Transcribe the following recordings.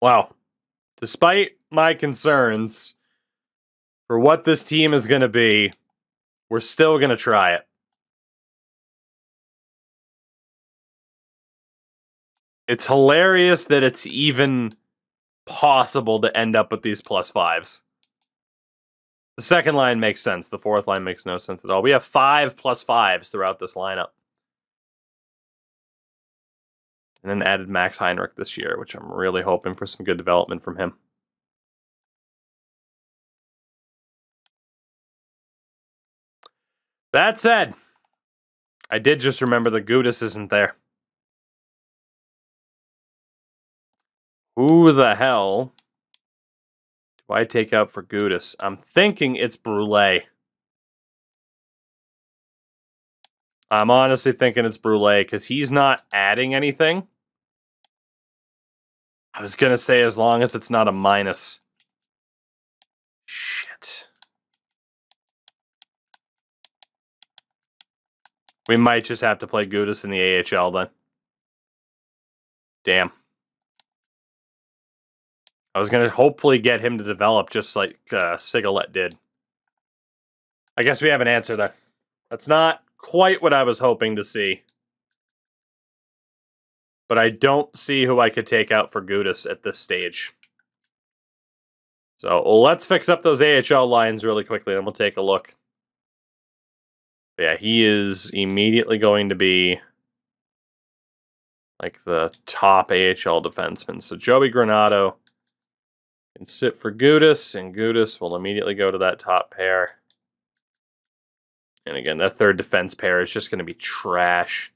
Wow. Despite my concerns for what this team is going to be, we're still going to try it. It's hilarious that it's even possible to end up with these plus fives. The second line makes sense. The fourth line makes no sense at all. We have five plus fives throughout this lineup and then added Max Heinrich this year, which I'm really hoping for some good development from him. That said, I did just remember that Gudis isn't there. Who the hell do I take out for Gudis? I'm thinking it's Brule. I'm honestly thinking it's Brule because he's not adding anything. I was going to say as long as it's not a minus. Shit. We might just have to play Gudis in the AHL then. Damn. I was going to hopefully get him to develop just like uh, Sigalette did. I guess we have an answer then. That's not quite what I was hoping to see. But I don't see who I could take out for Gudis at this stage. So let's fix up those AHL lines really quickly, and we'll take a look. yeah, he is immediately going to be like the top AHL defenseman. So Joey Granado can sit for Gudis, and Gudis will immediately go to that top pair. And again, that third defense pair is just going to be trash.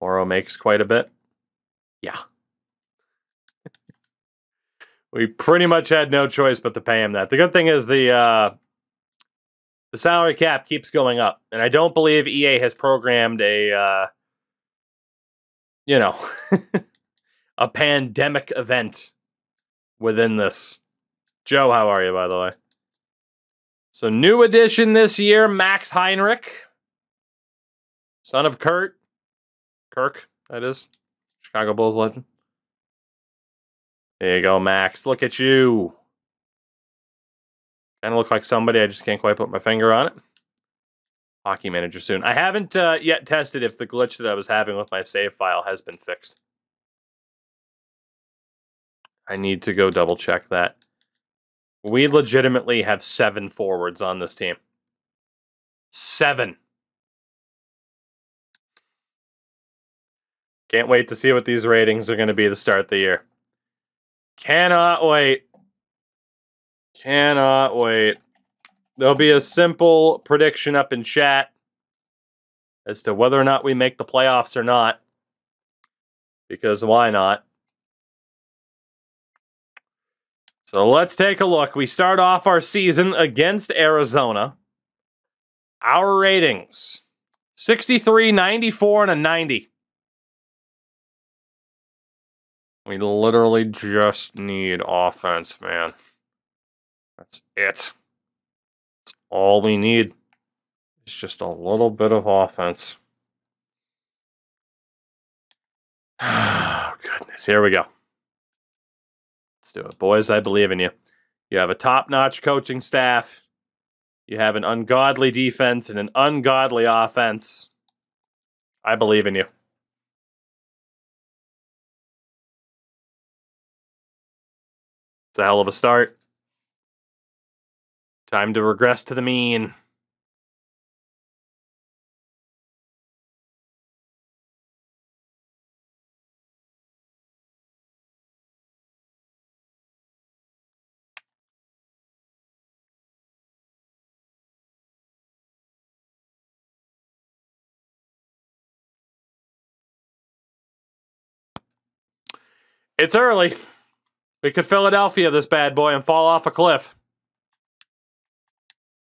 Moro makes quite a bit. Yeah. we pretty much had no choice but to pay him that. The good thing is the uh, the salary cap keeps going up, and I don't believe EA has programmed a uh, you know a pandemic event within this. Joe, how are you, by the way? So new addition this year, Max Heinrich, son of Kurt, Kirk, that is, Chicago Bulls legend. There you go, Max. Look at you. Kind of look like somebody. I just can't quite put my finger on it. Hockey manager soon. I haven't uh, yet tested if the glitch that I was having with my save file has been fixed. I need to go double check that. We legitimately have seven forwards on this team. Seven. Can't wait to see what these ratings are going to be to start the year. Cannot wait. Cannot wait. There'll be a simple prediction up in chat as to whether or not we make the playoffs or not. Because why not? So let's take a look. We start off our season against Arizona. Our ratings 63, 94, and a 90. We literally just need offense, man. That's it. That's all we need. It's just a little bit of offense. Oh, goodness. Here we go. Let's do it. Boys, I believe in you. You have a top notch coaching staff. You have an ungodly defense and an ungodly offense. I believe in you. It's a hell of a start. Time to regress to the mean. It's early. We could Philadelphia this bad boy and fall off a cliff.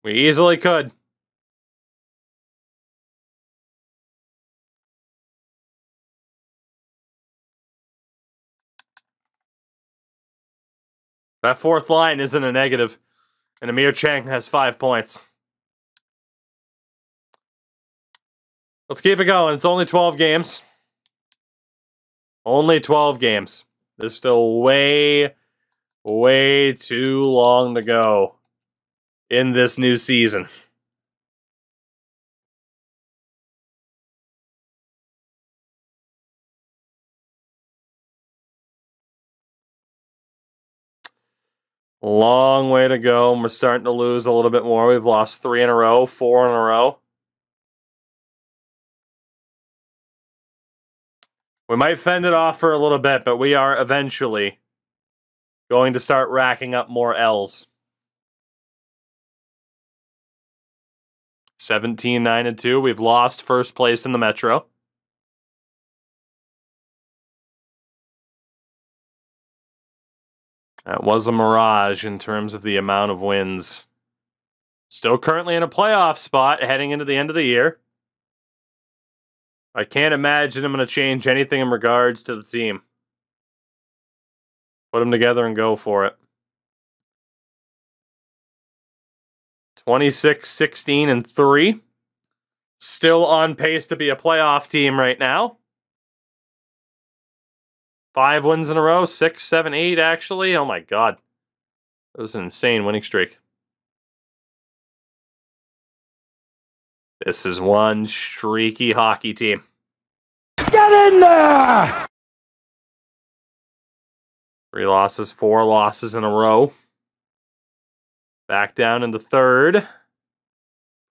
We easily could. That fourth line isn't a negative, and Amir Chang has five points. Let's keep it going. It's only 12 games. Only 12 games. There's still way, way too long to go in this new season. Long way to go. And we're starting to lose a little bit more. We've lost three in a row, four in a row. We might fend it off for a little bit, but we are eventually going to start racking up more L's. 17 9 and 2. We've lost first place in the Metro. That was a mirage in terms of the amount of wins. Still currently in a playoff spot heading into the end of the year. I can't imagine I'm going to change anything in regards to the team. Put them together and go for it. 26, 16, and 3. Still on pace to be a playoff team right now. Five wins in a row, six, seven, eight, actually. Oh my God. It was an insane winning streak. This is one streaky hockey team. Get in there! Three losses, four losses in a row. Back down in the third.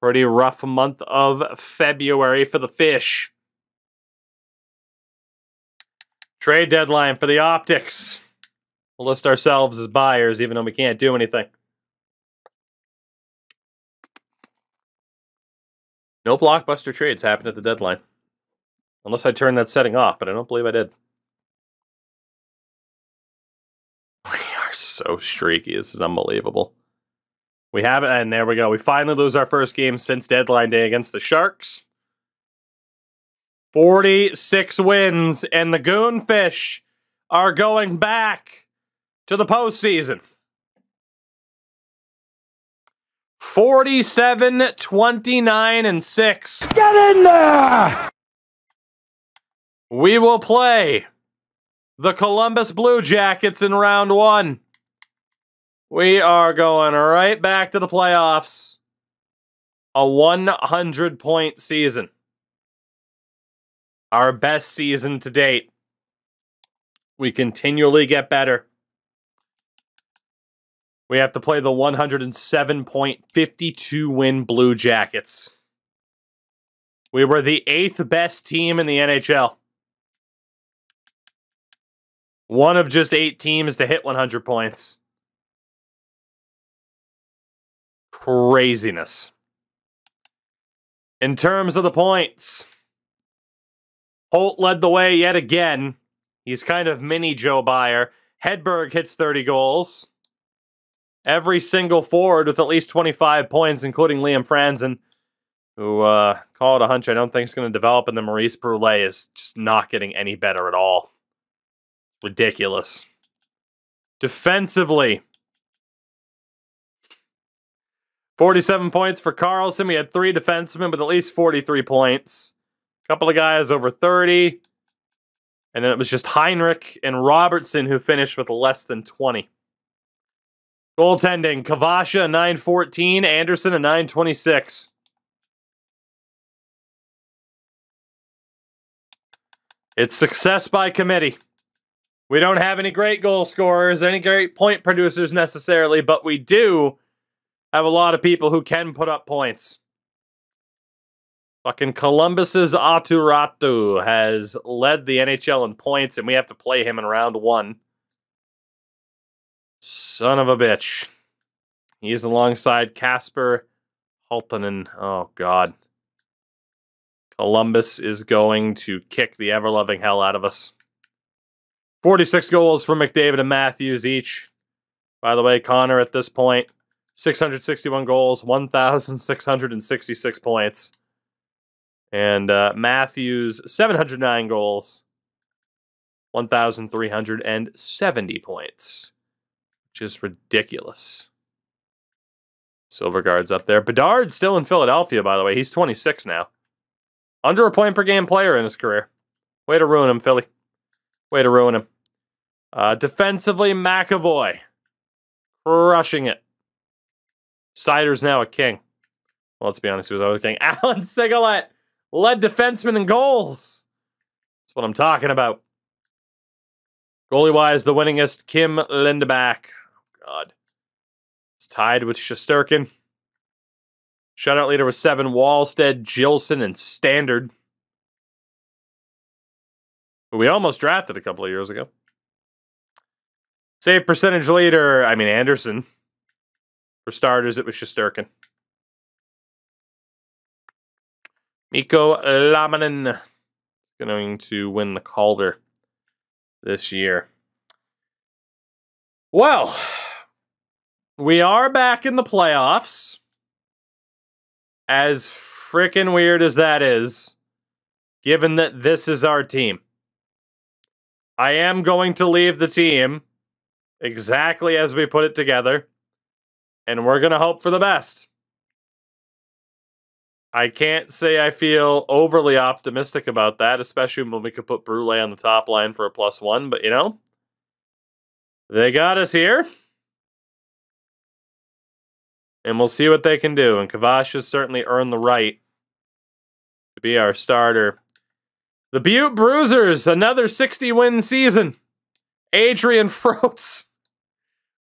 Pretty rough month of February for the fish. Trade deadline for the optics. We'll list ourselves as buyers, even though we can't do anything. No blockbuster trades happened at the deadline. Unless I turned that setting off, but I don't believe I did. We are so streaky. This is unbelievable. We have it, and there we go. We finally lose our first game since deadline day against the Sharks. 46 wins, and the Goonfish are going back to the postseason. 47, 29, and 6. Get in there! We will play the Columbus Blue Jackets in round one. We are going right back to the playoffs. A 100 point season. Our best season to date. We continually get better. We have to play the 107.52 win Blue Jackets. We were the eighth best team in the NHL. One of just eight teams to hit 100 points. Craziness. In terms of the points, Holt led the way yet again. He's kind of mini Joe Buyer. Hedberg hits 30 goals every single forward with at least 25 points, including Liam Franzen, who uh, call it a hunch I don't think is going to develop, and the Maurice Brule is just not getting any better at all. Ridiculous. Defensively, 47 points for Carlson. We had three defensemen with at least 43 points. A couple of guys over 30. And then it was just Heinrich and Robertson who finished with less than 20. Goaltending, Kavasha 914, Anderson a 926. It's success by committee. We don't have any great goal scorers, any great point producers necessarily, but we do have a lot of people who can put up points. Fucking Columbus's Aturatu has led the NHL in points, and we have to play him in round one. Son of a bitch. He is alongside Casper Haltonen. Oh, God. Columbus is going to kick the ever loving hell out of us. 46 goals for McDavid and Matthews each. By the way, Connor at this point, 661 goals, 1,666 points. And uh, Matthews, 709 goals, 1,370 points just ridiculous. Silverguard's up there. Bedard's still in Philadelphia, by the way. He's 26 now. Under a point per game player in his career. Way to ruin him, Philly. Way to ruin him. Uh, defensively, McAvoy. Crushing it. Cider's now a king. Well, let's be honest, he was always a king. Alan Sigalet led defenseman in goals. That's what I'm talking about. Goalie wise, the winningest Kim Lindback. God. It's tied with Shusterkin. Shutout leader with seven Wallstead, Gilson, and Standard. We almost drafted a couple of years ago. Save percentage leader, I mean Anderson. For starters, it was Shusterkin. Miko Laminen, going to win the Calder this year. Well, we are back in the playoffs. As freaking weird as that is, given that this is our team. I am going to leave the team exactly as we put it together, and we're going to hope for the best. I can't say I feel overly optimistic about that, especially when we could put Brule on the top line for a plus one, but you know, they got us here and we'll see what they can do. And Kavash has certainly earned the right to be our starter. The Butte Bruisers, another 60 win season. Adrian Froats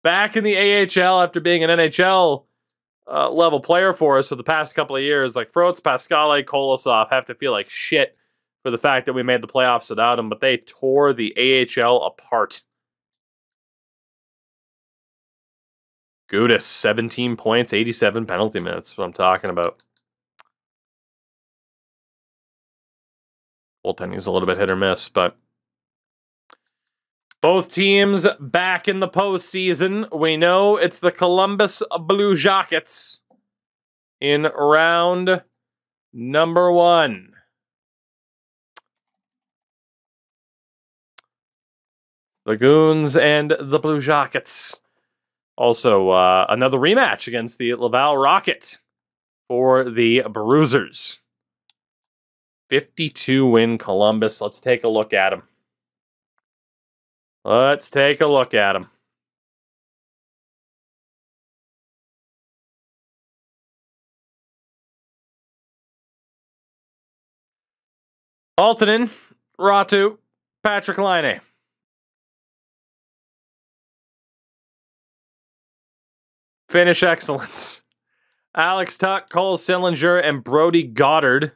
back in the AHL after being an NHL uh, level player for us for the past couple of years. Like Froats, Pascale, Kolosov have to feel like shit for the fact that we made the playoffs without them. but they tore the AHL apart. Gudis, 17 points, 87 penalty minutes. That's what I'm talking about. Goaltending is a little bit hit or miss, but both teams back in the postseason. We know it's the Columbus Blue Jackets in round number one. The Goons and the Blue Jackets. Also, uh, another rematch against the Laval Rocket for the Bruisers. 52 win Columbus. Let's take a look at him. Let's take a look at him. Altonen, Ratu, Patrick Liney. Finnish excellence. Alex Tuck, Cole Sillinger, and Brody Goddard.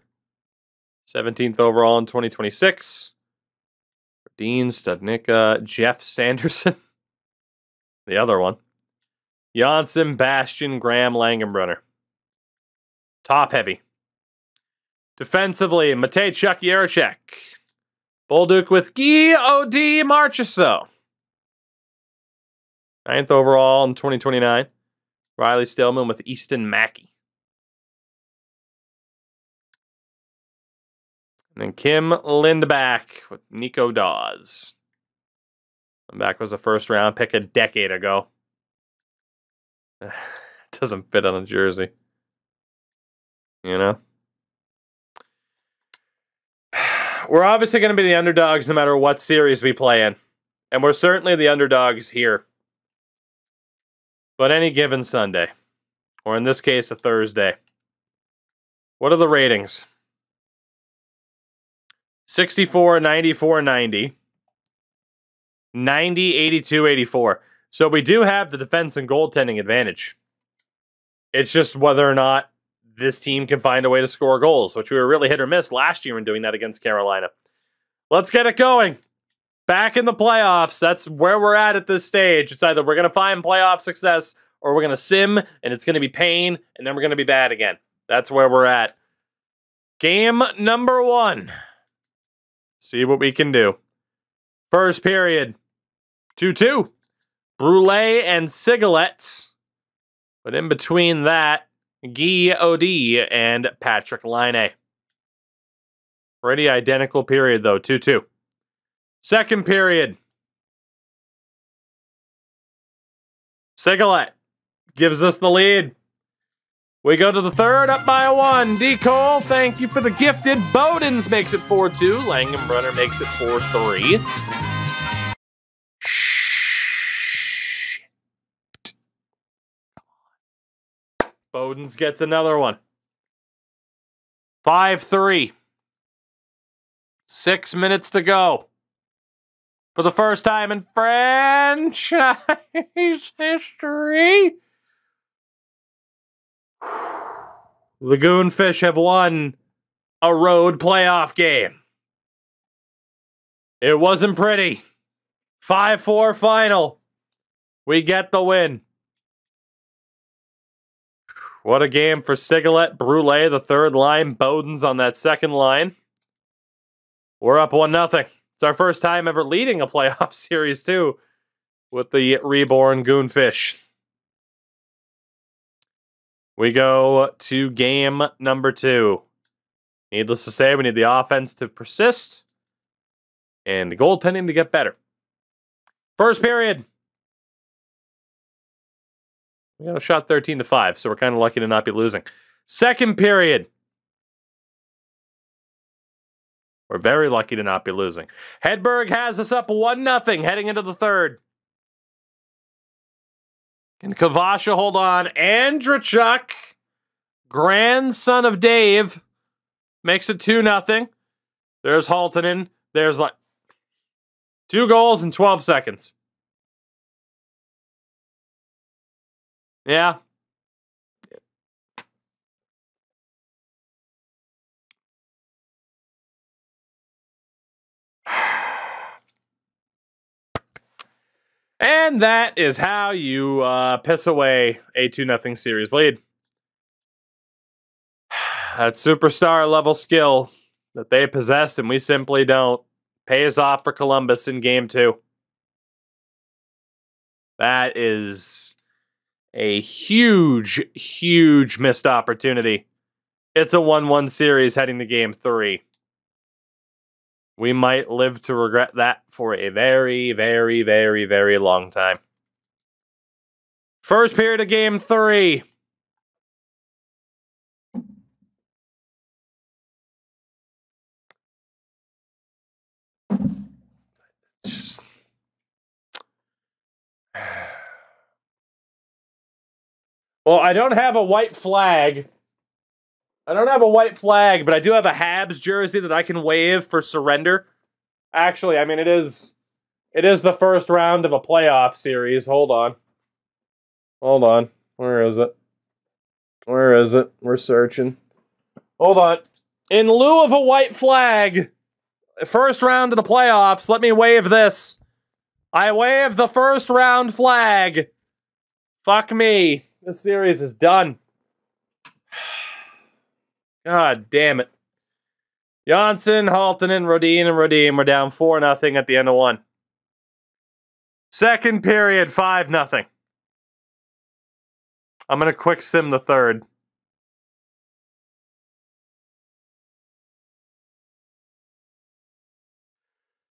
17th overall in 2026. Dean Studnicka, Jeff Sanderson. the other one. Janssen, Bastion, Graham, Langenbrunner. Top heavy. Defensively, Matej Chuck Yerachek. Bolduc with Guy O.D. Marchiso. Ninth overall in 2029. Riley Stillman with Easton Mackey. And then Kim Lindback with Nico Dawes. Lindback was the first round pick a decade ago. Doesn't fit on a jersey. You know? We're obviously going to be the underdogs no matter what series we play in. And we're certainly the underdogs here. But any given Sunday, or in this case, a Thursday, what are the ratings? 64, 94, 90. 90, 82, 84. So we do have the defense and goaltending advantage. It's just whether or not this team can find a way to score goals, which we were really hit or miss last year in doing that against Carolina. Let's get it going back in the playoffs. That's where we're at at this stage. It's either we're going to find playoff success or we're going to sim and it's going to be pain and then we're going to be bad again. That's where we're at. Game number one. See what we can do. First period 2 2. Brule and Sigalets. But in between that, Guy and Patrick Line. Pretty identical period, though. 2 2. Second period. Sigalet gives us the lead. We go to the third, up by a one. D. Cole, thank you for the gifted. Bowdens makes it 4 2. Langenbrunner makes it 4 3. Bowdens gets another one. 5 3. Six minutes to go. For the first time in franchise history, Lagoon Fish have won a road playoff game. It wasn't pretty. 5 4 final. We get the win. What a game for Sigalette, Brule, the third line, Bowden's on that second line. We're up 1 0. It's our first time ever leading a playoff series, too, with the reborn Goonfish. We go to game number two. Needless to say, we need the offense to persist and the goaltending to get better. First period. We got a shot 13 to 5, so we're kind of lucky to not be losing. Second period. We're very lucky to not be losing. Hedberg has us up 1 0 heading into the third. Can Kavasha hold on? Andrachuk, grandson of Dave, makes it 2 0. There's Haltonen. There's like two goals in 12 seconds. Yeah, And that is how you uh, piss away a 2 0 series lead. That superstar level skill that they possess and we simply don't pays off for Columbus in game two. That is a huge, huge missed opportunity. It's a 1 1 series heading to game three we might live to regret that for a very, very, very, very long time. First period of game three. Well, I don't have a white flag. I don't have a white flag, but I do have a Habs jersey that I can wave for surrender. Actually, I mean it is it is the first round of a playoff series. Hold on. Hold on. Where is it? Where is it? We're searching. Hold on. In lieu of a white flag, first round of the playoffs, let me wave this. I wave the first round flag. Fuck me. This series is done. God damn it. Janssen, and Rodin, and Rodin were down 4 nothing at the end of one. Second period, 5 nothing. I'm going to quick sim the third.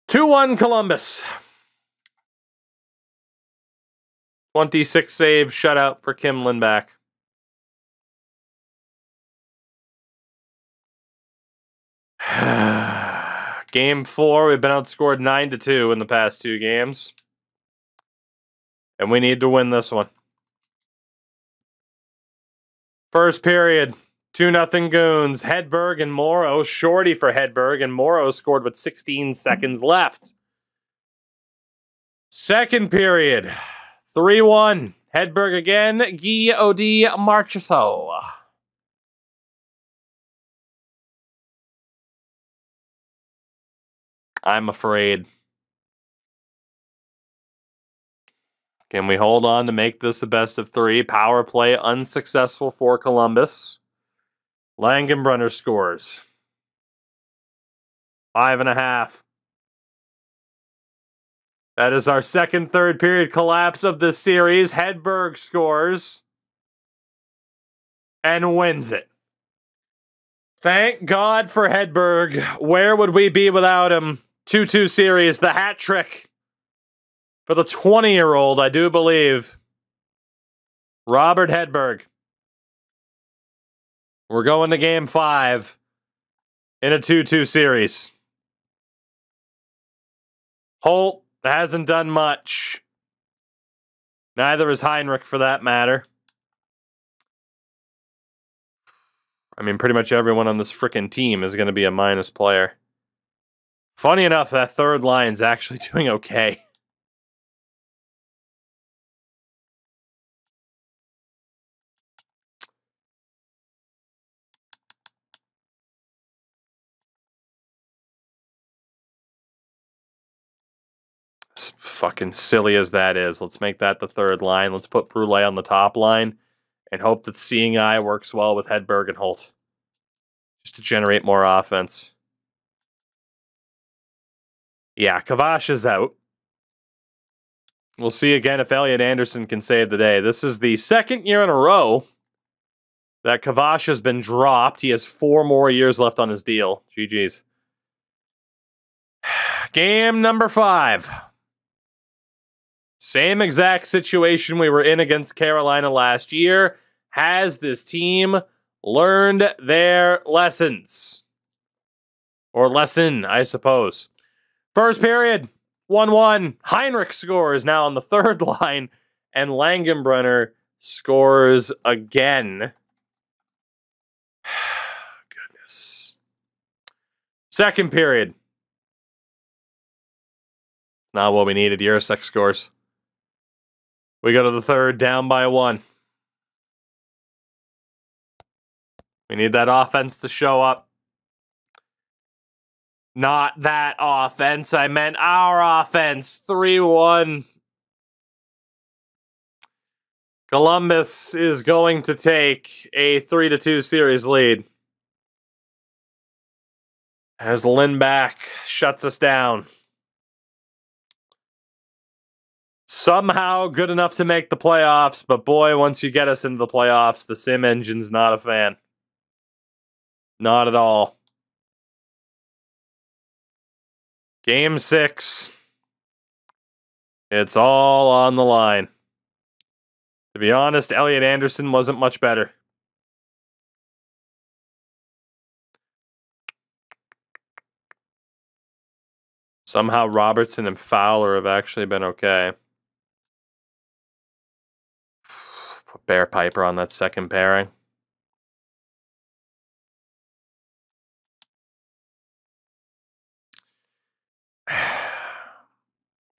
Two one Columbus. Twenty six save shutout for Kim Lindback. Game four, we've been outscored nine to two in the past two games. And we need to win this one. First period, 2 nothing Goons. Hedberg and Morrow, shorty for Hedberg, and Morrow scored with 16 seconds left. Second period, 3 1. Hedberg again, Guy Odi Marchessault. I'm afraid. Can we hold on to make this a best of three? Power play unsuccessful for Columbus. Langenbrunner scores. Five and a half. That is our second third period collapse of the series. Hedberg scores and wins it. Thank God for Hedberg. Where would we be without him? 2 2 series, the hat trick for the 20 year old, I do believe, Robert Hedberg. We're going to game five in a 2 2 series. Holt hasn't done much. Neither has Heinrich, for that matter. I mean, pretty much everyone on this freaking team is going to be a minus player. Funny enough, that third line's actually doing okay. As fucking silly as that is, let's make that the third line. Let's put Brule on the top line and hope that Seeing Eye works well with Hedberg and Holt just to generate more offense yeah, Kavash is out. We'll see again if Elliot Anderson can save the day. This is the second year in a row that Kavash has been dropped. He has four more years left on his deal. GG's. Game number five. Same exact situation we were in against Carolina last year. Has this team learned their lessons? Or lesson, I suppose. First period, 1 1. Heinrich scores now on the third line, and Langenbrenner scores again. Goodness. Second period. Not what we needed. Eurosex scores. We go to the third, down by one. We need that offense to show up. Not that offense. I meant our offense. 3 1. Columbus is going to take a 3 2 series lead. As Lindback shuts us down. Somehow good enough to make the playoffs, but boy, once you get us into the playoffs, the sim engine's not a fan. Not at all. Game six. It's all on the line. To be honest, Elliot Anderson wasn't much better. Somehow Robertson and Fowler have actually been okay. Put Bear Piper on that second pairing.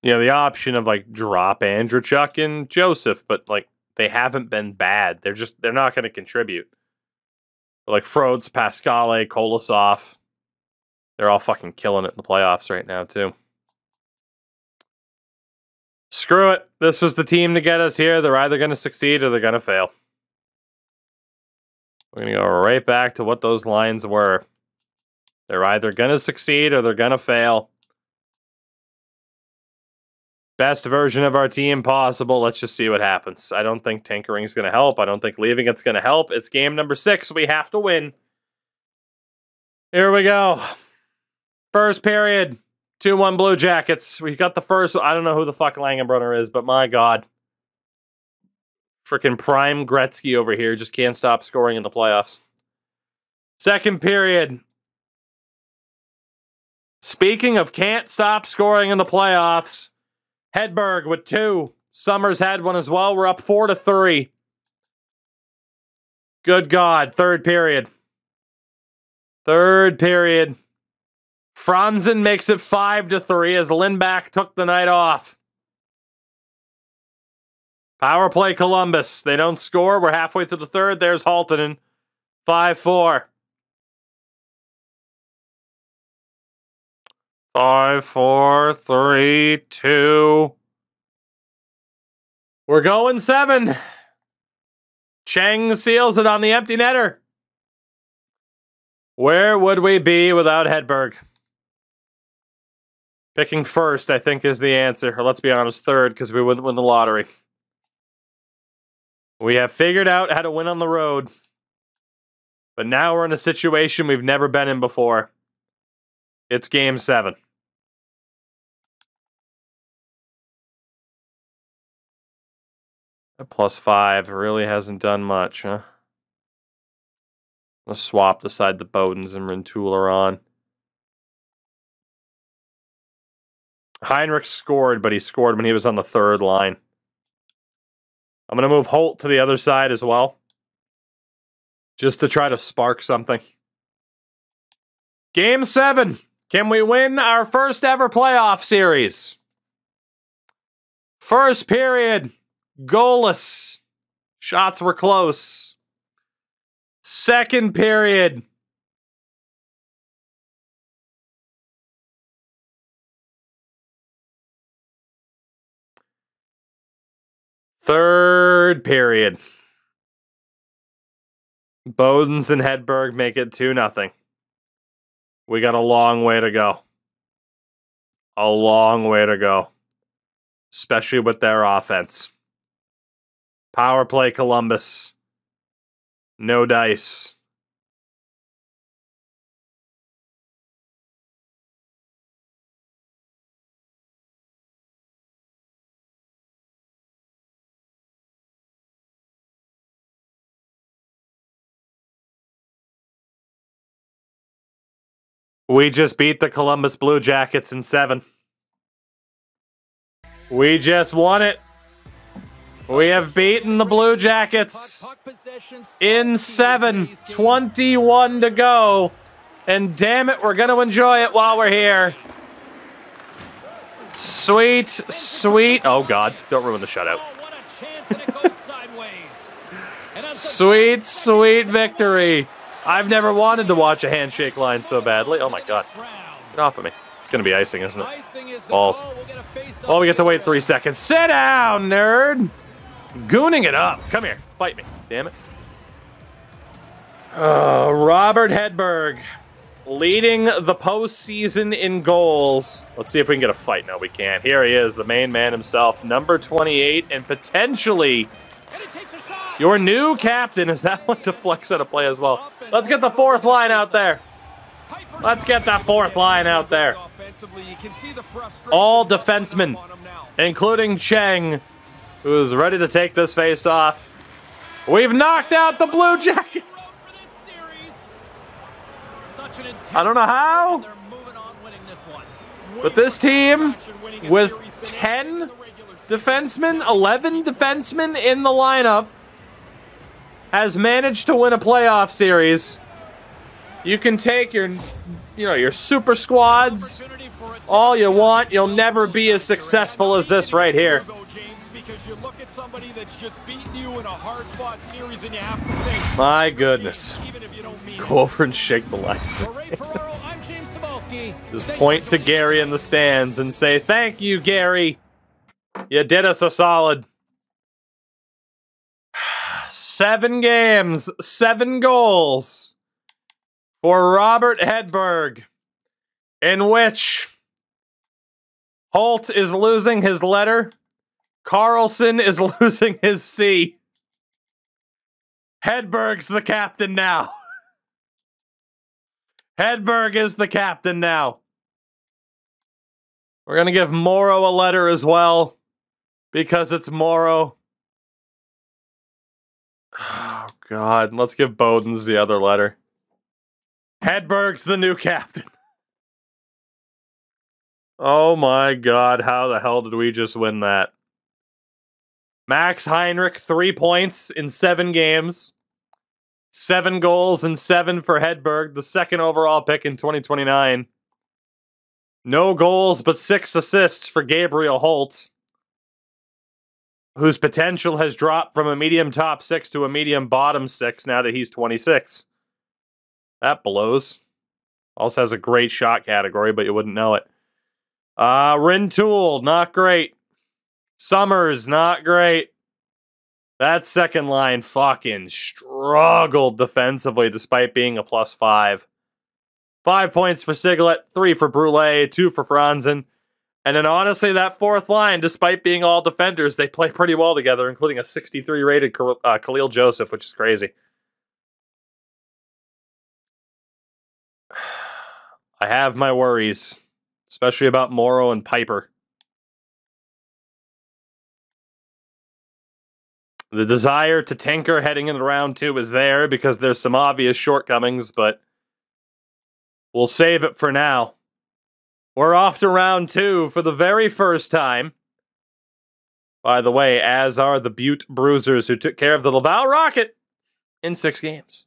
you know, the option of like drop Chuck and Joseph, but like they haven't been bad. They're just they're not going to contribute. But, like Frodes, Pascale, Kolasov, they're all fucking killing it in the playoffs right now too. Screw it. This was the team to get us here. They're either going to succeed or they're going to fail. We're going to go right back to what those lines were. They're either going to succeed or they're going to fail best version of our team possible. Let's just see what happens. I don't think tinkering is going to help. I don't think leaving it's going to help. It's game number six. We have to win. Here we go. First period. 2-1 Blue Jackets. We got the first. I don't know who the fuck Langenbrunner is, but my God. Freaking prime Gretzky over here. Just can't stop scoring in the playoffs. Second period. Speaking of can't stop scoring in the playoffs, Hedberg with two. Summers had one as well. We're up four to three. Good God. Third period. Third period. Franzen makes it five to three as Lindback took the night off. Power play Columbus. They don't score. We're halfway through the third. There's Haltonen. 5 4. Five, four, three, two. We're going seven. Cheng seals it on the empty netter. Where would we be without Hedberg? Picking first, I think, is the answer. Or let's be honest, third, because we wouldn't win the lottery. We have figured out how to win on the road. But now we're in a situation we've never been in before. It's game seven. That plus five really hasn't done much, huh? I'm swap the side the Bowdens and Rintoul are on. Heinrich scored, but he scored when he was on the third line. I'm gonna move Holt to the other side as well. Just to try to spark something. Game seven. Can we win our first ever playoff series? First period, goalless. Shots were close. Second period, Third period. Bowdens and Hedberg make it 2 nothing. We got a long way to go. A long way to go, especially with their offense. Power play Columbus. No dice. We just beat the Columbus Blue Jackets in seven. We just won it. We have beaten the Blue Jackets in seven, 21 to go. And damn it, we're going to enjoy it while we're here. Sweet, sweet. Oh, God. Don't ruin the shutout. sweet, sweet victory. I've never wanted to watch a handshake line so badly. Oh my god. Get off of me. It's gonna be icing, isn't it? Balls. Oh, we get to wait three seconds. Sit down, nerd! Gooning it up. Come here. Fight me. Damn it. Uh, Robert Hedberg leading the postseason in goals. Let's see if we can get a fight. No, we can't. Here he is, the main man himself, number 28, and potentially your new captain is that one deflects out a play as well. Let's get the fourth line out there. Let's get that fourth line out there. All defensemen, including Cheng, who is ready to take this face off. We've knocked out the Blue Jackets. I don't know how, but this team with 10 defensemen, 11 defensemen in the lineup, has managed to win a playoff series, you can take your, you know, your super squads all you want. You'll never be as successful as this right here. My goodness. Go over and shake the light. Just point to Gary in the stands and say, thank you, Gary. You did us a solid. Seven games, seven goals for Robert Hedberg, in which Holt is losing his letter, Carlson is losing his C. Hedberg's the captain now. Hedberg is the captain now. We're going to give Morrow a letter as well because it's Morrow. Oh God! Let's give Bowden's the other letter. Hedberg's the new captain. oh my God! How the hell did we just win that? Max Heinrich three points in seven games, seven goals and seven for Hedberg, the second overall pick in 2029. No goals but six assists for Gabriel Holt whose potential has dropped from a medium top six to a medium bottom six now that he's 26. That blows. Also has a great shot category, but you wouldn't know it. Uh, Rintoul, not great. Summers, not great. That second line fucking struggled defensively despite being a plus five. Five points for Siglet, three for Brule, two for Franzen, and then honestly, that fourth line, despite being all defenders, they play pretty well together, including a 63 rated uh, Khalil Joseph, which is crazy. I have my worries, especially about Morrow and Piper. The desire to tinker heading into round two is there because there's some obvious shortcomings, but we'll save it for now. We're off to round two for the very first time. By the way, as are the Butte Bruisers, who took care of the Laval Rocket in six games.